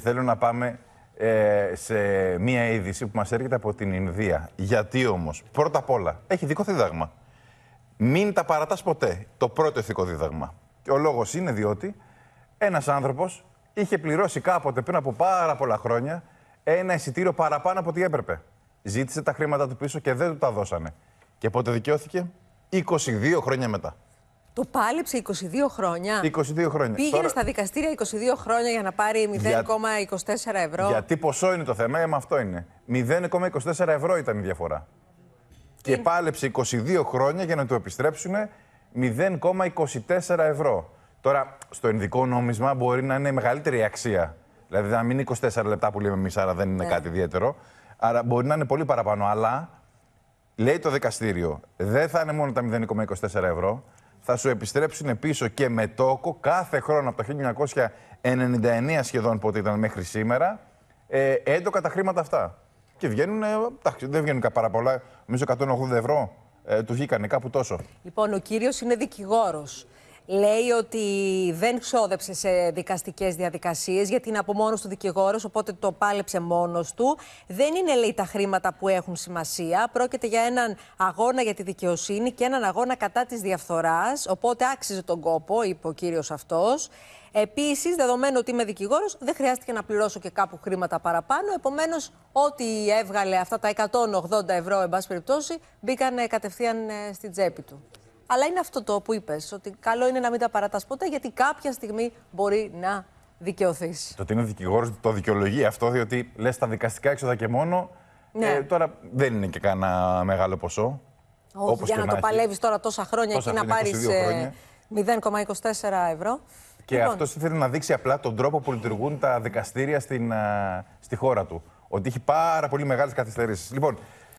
θέλω να πάμε ε, σε μία είδηση που μας έρχεται από την Ινδία. Γιατί όμως, πρώτα απ' όλα, έχει δικό δίδαγμα. Μην τα παρατάς ποτέ, το πρώτο ηθικό δίδαγμα. Και ο λόγος είναι διότι ένας άνθρωπος είχε πληρώσει κάποτε πριν από πάρα πολλά χρόνια ένα εισιτήριο παραπάνω από ό,τι έπρεπε. Ζήτησε τα χρήματα του πίσω και δεν του τα δώσανε. Και πότε δικαιώθηκε, 22 χρόνια μετά. Το πάλεψε 22 χρόνια. 22 χρόνια. Πήγαινε Τώρα... στα δικαστήρια 22 χρόνια για να πάρει 0,24 για... ευρώ. Γιατί ποσό είναι το θέμα, έμα ε, αυτό είναι. 0,24 ευρώ ήταν η διαφορά. Και... και πάλεψε 22 χρόνια για να του επιστρέψουν 0,24 ευρώ. Τώρα, στο ενδικό νόμισμα μπορεί να είναι η μεγαλύτερη αξία. Δηλαδή να μην είναι 24 λεπτά που λέμε εμείς, άρα δεν είναι ναι. κάτι ιδιαίτερο. Άρα μπορεί να είναι πολύ παραπάνω. Αλλά λέει το δικαστήριο, δεν θα είναι μόνο τα 0,24 ευρώ θα σου επιστρέψουν πίσω και με τόκο κάθε χρόνο από το 1999 σχεδόν πότε ήταν μέχρι σήμερα ε, έντοκα τα χρήματα αυτά. Και βγαίνουν, ε, εντάξει, δεν βγαίνουν πάρα πολλά, νομίζω 180 ευρώ ε, του βγήκανε κάπου τόσο. Λοιπόν, ο κύριος είναι δικηγόρος. Λέει ότι δεν ξόδεψε σε δικαστικές διαδικασίες είναι από απομόνωση του δικηγόρο, οπότε το πάλεψε μόνος του. Δεν είναι, λέει, τα χρήματα που έχουν σημασία. Πρόκειται για έναν αγώνα για τη δικαιοσύνη και έναν αγώνα κατά της διαφθοράς. Οπότε άξιζε τον κόπο, είπε ο κύριος αυτός. Επίσης, δεδομένου ότι είμαι δικηγόρος, δεν χρειάστηκε να πληρώσω και κάπου χρήματα παραπάνω. Επομένως, ό,τι έβγαλε αυτά τα 180 ευρώ, εν πάση περιπτώσει, μπήκαν κατευθείαν ε, στην τσέπη του. Αλλά είναι αυτό το που είπες, ότι καλό είναι να μην τα παρατάς ποτέ, γιατί κάποια στιγμή μπορεί να δικαιωθείς. Το ότι είναι δικηγόρος το δικαιολογεί αυτό, διότι λες τα δικαστικά έξοδα και μόνο. Ναι. Ε, τώρα δεν είναι και κανένα μεγάλο ποσό. Όχι, όπως για να, το παλεύεις τώρα τόσα χρόνια και να πάρει 0,24 ε, ευρώ. Και λοιπόν. αυτός ήθελε να δείξει απλά τον τρόπο που λειτουργούν τα δικαστήρια στην, στη χώρα του. Ότι έχει πάρα πολύ μεγάλες καθυστερήσεις. Λοιπόν,